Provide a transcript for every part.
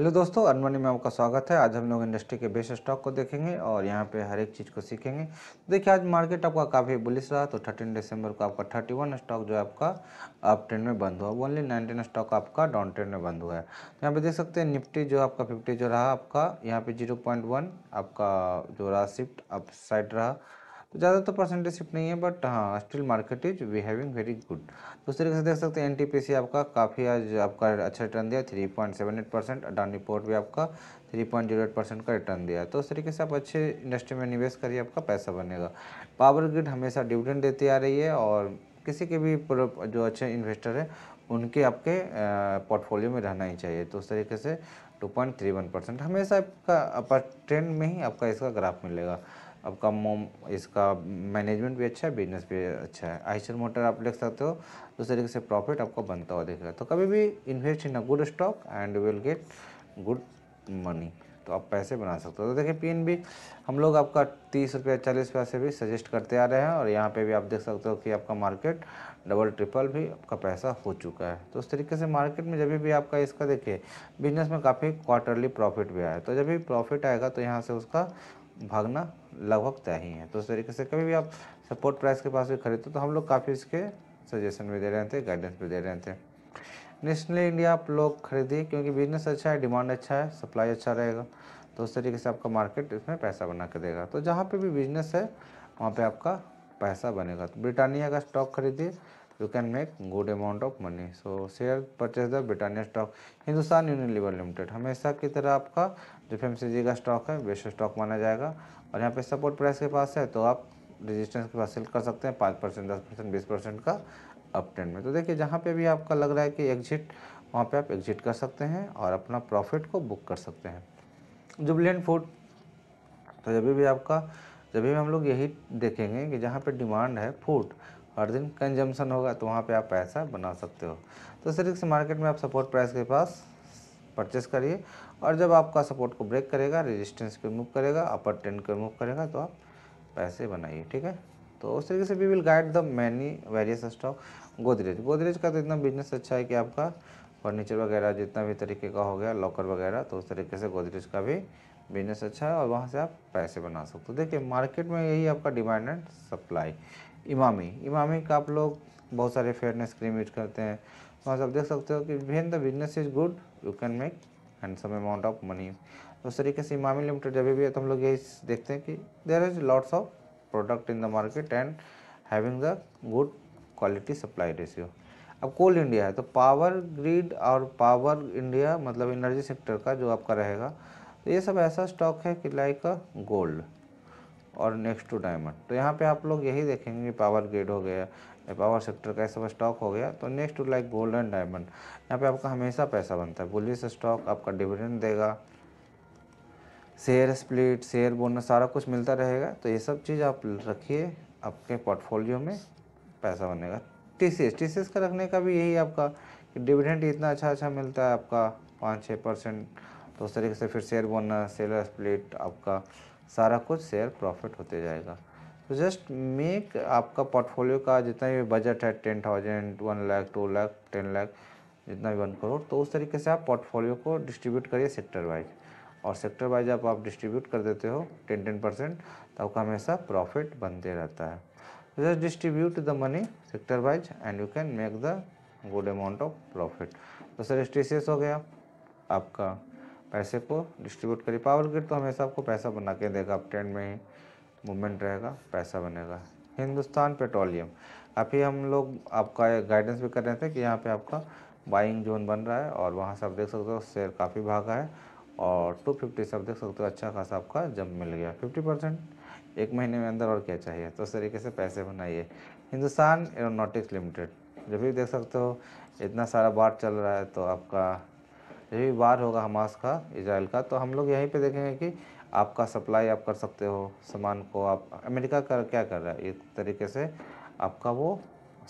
hello दोस्तों अनमनी में आपका स्वागत है आज हम लोग इंडस्ट्री के बेस्ट स्टॉक को देखेंगे और यहाँ पे हर एक चीज़ को सीखेंगे देखिए आज मार्केट आपका काफ़ी बुलिस रहा तो 13 दिसंबर को आपका 31 स्टॉक जो है आपका अप ट्रेंड में बंद हुआ ओनली 19 स्टॉक आपका डाउन ट्रेंड में बंद हुआ है तो यहाँ पे देख सकते हैं निफ्टी जो आपका फिफ्टी जो रहा आपका यहाँ पे जीरो आपका जो रहा शिफ्ट अप साइड रहा तो ज़्यादा तो परसेंटेज शिफ्ट नहीं है बट हाँ still market is behaving very good तो उस तरीके से देख सकते हैं एन टी पी सी आपका काफ़ी आज आपका अच्छा रिटर्न दिया three point seven eight percent Adani port भी आपका three point zero eight percent का रिटर्न दिया तो उस तरीके से आप अच्छे इंडस्ट्री में निवेश करिए आपका पैसा बनेगा पावर ग्रिड हमेशा डिविडेंड देती आ रही है और किसी के भी जो अच्छे इन्वेस्टर हैं उनके आपके पोर्टफोलियो में रहना ही चाहिए तो उस तरीके से वन परसेंट हमेशा आपका अपर ट्रेंड में ही आपका इसका ग्राफ मिलेगा आपका मोम इसका मैनेजमेंट भी अच्छा है बिजनेस भी अच्छा है आइसर मोटर आप देख सकते हो उस तरीके से प्रॉफिट आपको बनता हुआ है तो कभी भी invest in a good stock and will get good money तो आप पैसे बना सकते हो तो देखिए पीएन भी हम लोग आपका तीस रुपये चालीस पैसे भी सजेस्ट करते आ रहे हैं और यहाँ पे भी आप देख सकते हो कि आपका मार्केट डबल ट्रिपल भी आपका पैसा हो चुका है तो उस तरीके से मार्केट में जब भी आपका इसका देखिए बिजनेस में काफ़ी क्वार्टरली प्रॉफिट भी आया तो जब भी प्रॉफिट आएगा तो यहाँ से उसका भागना लगभग तय ही है तो उस तरीके से कभी भी आप सपोर्ट प्राइस के पास भी खरीदते तो हम लोग काफ़ी इसके सजेशन भी दे रहे थे गाइडेंस भी दे रहे थे नेशनली इंडिया आप लोग खरीदिए क्योंकि बिजनेस अच्छा है डिमांड अच्छा है सप्लाई अच्छा रहेगा तो उस तरीके से आपका मार्केट इसमें पैसा बना के देगा तो जहाँ पर भी बिजनेस है वहाँ पर आपका पैसा बनेगा तो ब्रिटानिया का स्टॉक खरीदिए can make good amount of money so share purchase the Britannia stock Hindustan union unilever limited हमेशा की तरह आपका जो जी का स्टॉक है बेस्ट स्टॉक माना जाएगा और यहाँ पे सपोर्ट प्राइस के पास है तो आप रजिस्टेंस के पास सेल कर सकते हैं पाँच परसेंट दस परसेंट बीस परसेंट का अप ट्रेंड में तो देखिए जहाँ पे भी आपका लग रहा है कि एग्जिट वहाँ पे आप एग्जिट कर सकते हैं और अपना प्रॉफिट को बुक कर सकते हैं जुबलेंट फूड तो जब भी आपका जब भी हम लोग यही देखेंगे कि जहाँ पर डिमांड है फूड हर दिन कंजम्पन होगा तो वहाँ पे आप पैसा बना सकते हो तो इस रिस्क मार्केट में आप सपोर्ट प्राइस के पास परचेस करिए और जब आपका सपोर्ट को ब्रेक करेगा रेजिस्टेंस पे मूव करेगा अपर ट्रेंड पे मूव करेगा तो आप पैसे बनाइए ठीक है तो उस तरीके से we will guide the many various stock Godrej Godrej का तो इतना बिजनेस अच्छा है कि आपका फर्नीचर वगैरह जितना भी तरीके का हो गया लॉकर वगैरह तो उस तरीके से गोदरेज का भी बिजनेस अच्छा है और वहाँ से आप पैसे बना सकते हो देखिए मार्केट में यही आपका demand and supply Emami Emami का आप लोग बहुत सारे फेयरनेस क्रीम यूज करते हैं वहाँ से आप देख सकते हो कि when the business is good you can make handsome amount of money उस तरीके से इमामी लिमिटेड जब भी है तो हम लोग यही देखते हैं कि there is lots of product in the market and having the good quality supply ratio अब कोल इंडिया है तो पावर ग्रिड और पावर इंडिया मतलब एनर्जी सेक्टर का जो आपका रहेगा तो ये सब ऐसा स्टॉक है कि लाइक गोल्ड और नेक्स्ट टू डायमंड तो यहाँ पे आप लोग यही देखेंगे पावर ग्रेड हो गया या पावर सेक्टर का सब स्टॉक हो गया तो next to like gold and diamond यहाँ पे आपका हमेशा पैसा बनता है बुलिस स्टॉक आपका डिविडेंड देगा शेयर स्प्लिट शेयर बोनस सारा कुछ मिलता रहेगा तो ये सब चीज़ आप रखिए आपके पोर्टफोलियो में पैसा बनेगा T C S T C S का रखने का भी यही आपका कि डिविडेंड इतना अच्छा अच्छा मिलता है आपका पाँच छः परसेंट तो उस तरीके से फिर शेयर बोनस शेयर स्प्लिट आपका सारा कुछ शेयर प्रॉफिट होते जाएगा तो जस्ट मेक आपका पोर्टफोलियो का जितना भी बजट है ten thousand one lakh two lakh ten lakh जितना भी वन करोड़ तो उस तरीके से आप पोर्टफोलियो को डिस्ट्रीब्यूट करिए सेक्टर वाइज और सेक्टर वाइज जब आप डिस्ट्रीब्यूट कर देते हो टेन टेन परसेंट तो आपका हमेशा प्रॉफिट बनते रहता है just distribute the money sector wise and you can make the good amount of profit तो सर स्टेसियस तो हो गया आपका पैसे को डिस्ट्रीब्यूट करिए पावर ग्रिड तो हमेशा आपको पैसा बना के देगा अप ट्रेंड में मूवमेंट रहेगा पैसा बनेगा हिंदुस्तान पेट्रोलियम अभी हम लोग आपका गाइडेंस भी कर रहे थे कि यहाँ पे आपका बाइंग जोन बन रहा है और वहाँ से आप देख सकते हो शेयर काफ़ी भागा है और टू फिफ्टी से आप देख सकते हो अच्छा खासा आपका जंप मिल गया फिफ्टी परसेंट एक महीने में अंदर और क्या चाहिए तो उस तरीके से पैसे बनाइए हिंदुस्तान एरोनोटिक्स लिमिटेड जब भी देख सकते हो इतना सारा बाढ़ चल रहा है तो आपका भी वार होगा हमास का इसराइल का तो हम लोग यहीं पे देखेंगे कि आपका सप्लाई आप कर सकते हो सामान को आप अमेरिका कर क्या कर रहा है एक तरीके से आपका वो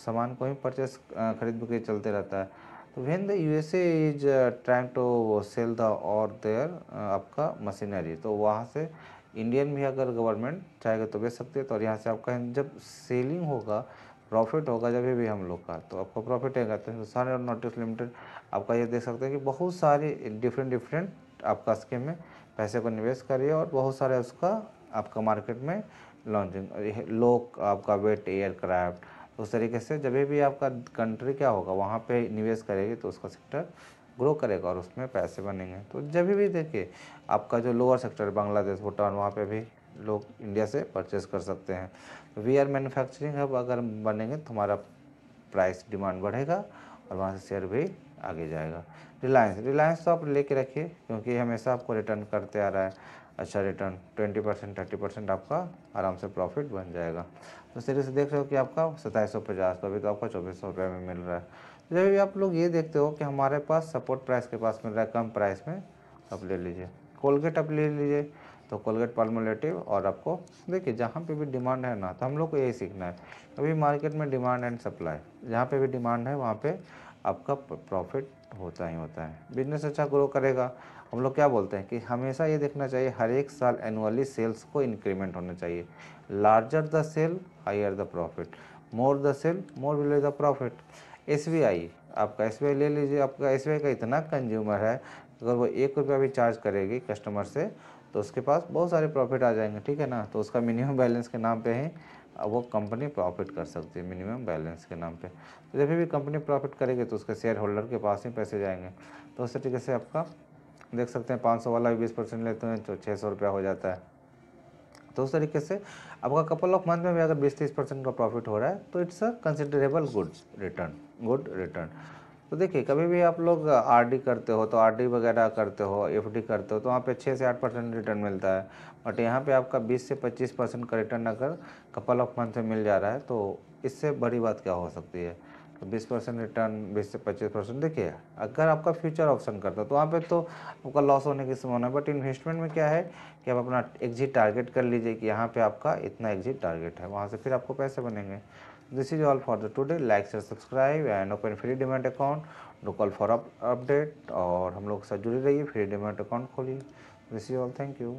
सामान को ही परचेस खरीद बिक्री चलते रहता है तो when the U S as trying to sell the और देयर आपका मशीनरी तो वहाँ से इंडियन भी अगर गवर्नमेंट चाहेगा तो बेच सकते हैं तो और यहाँ से आपका जब सेलिंग होगा प्रॉफिट होगा जब भी हम लोग का तो आपका प्रॉफिट आएगा तो सारे और नोटिस लिमिटेड आपका ये देख सकते हैं कि बहुत सारी डिफरेंट डिफरेंट आपका स्कीम में पैसे को निवेश करिए और बहुत सारे उसका आपका मार्केट में लॉन्चिंग लोक आपका वेट एयरक्राफ्ट उस तरीके से जब भी आपका कंट्री क्या होगा वहाँ पर निवेश करेगी तो उसका सेक्टर ग्रो करेगा और उसमें पैसे बनेंगे तो जब भी देखिए आपका जो लोअर सेक्टर बांग्लादेश भूटान वहाँ पर भी लोग इंडिया से परचेस कर सकते हैं तो वी आर मैन्युफैक्चरिंग हब अगर बनेंगे तो हमारा प्राइस डिमांड बढ़ेगा और वहाँ से शेयर भी आगे जाएगा रिलायंस रिलायंस तो आप लेके रखिए क्योंकि हमेशा आपको रिटर्न करते आ रहा है अच्छा return twenty percent thirty percent आपका आराम से प्रॉफिट बन जाएगा तो सीरीज देख रहे हो कि आपका सताईस सौ पचास तो अभी तो आपका चौबीस सौ रुपये में मिल रहा है तो जब भी आप लोग ये देखते हो कि हमारे पास सपोर्ट प्राइस के पास मिल रहा है कम प्राइस में आप ले लीजिए कोलगेट आप ले लीजिए तो कोलगेट पार्मोलेटिव और आपको देखिए जहाँ पे भी डिमांड है ना तो हम लोग को यही सीखना है अभी मार्केट में डिमांड एंड सप्लाई जहाँ पे भी डिमांड है वहाँ पे आपका प्रॉफिट होता ही होता है बिजनेस अच्छा ग्रो करेगा हम लोग क्या बोलते हैं कि हमेशा ये देखना चाहिए हर एक साल एनुअली सेल्स को इंक्रीमेंट होना चाहिए larger the sale higher the profit more the sale more will the profit एस आपका एस ले लीजिए आपका एस का इतना कंज्यूमर है अगर वो एक रुपया भी चार्ज करेगी कस्टमर से तो उसके पास बहुत सारे प्रॉफिट आ जाएंगे ठीक है ना तो उसका मिनिमम बैलेंस के नाम पे ही वो कंपनी प्रॉफिट कर सकती है मिनिमम बैलेंस के नाम पे तो जब भी कंपनी प्रॉफिट करेगी तो उसके शेयर होल्डर के पास ही पैसे जाएंगे तो उस तरीके से आपका देख सकते हैं पाँच सौ वाला भी बीस परसेंट लेते हैं तो छः सौ रुपया हो जाता है तो उस तरीके से आपका कपल ऑफ मंथ में भी अगर बीस तीस परसेंट का प्रॉफिट हो रहा है तो it's a considerable good return good return तो देखिए कभी भी आप लोग आरडी करते हो तो आरडी वगैरह करते हो एफडी करते हो तो वहाँ पे छः से आठ परसेंट रिटर्न मिलता है बट यहाँ पे आपका बीस से पच्चीस परसेंट का रिटर्न अगर कपल ऑफ मंथ में मिल जा रहा है तो इससे बड़ी बात क्या हो सकती है तो बीस परसेंट रिटर्न बीस से पच्चीस परसेंट देखिए अगर आपका फ्यूचर ऑप्शन करता तो वहाँ पे तो आपका लॉस होने की संभावना है बट इन्वेस्टमेंट में क्या है कि आप अपना एग्जिट टारगेट कर लीजिए कि यहाँ पे आपका इतना एग्जिट टारगेट है वहाँ से फिर आपको पैसे बनेंगे this is all for the today like share subscribe and open free demat account do call for update और हम लोग के साथ जुड़े रहिए फ्री डिमांड अकाउंट खोलिए this is all thank you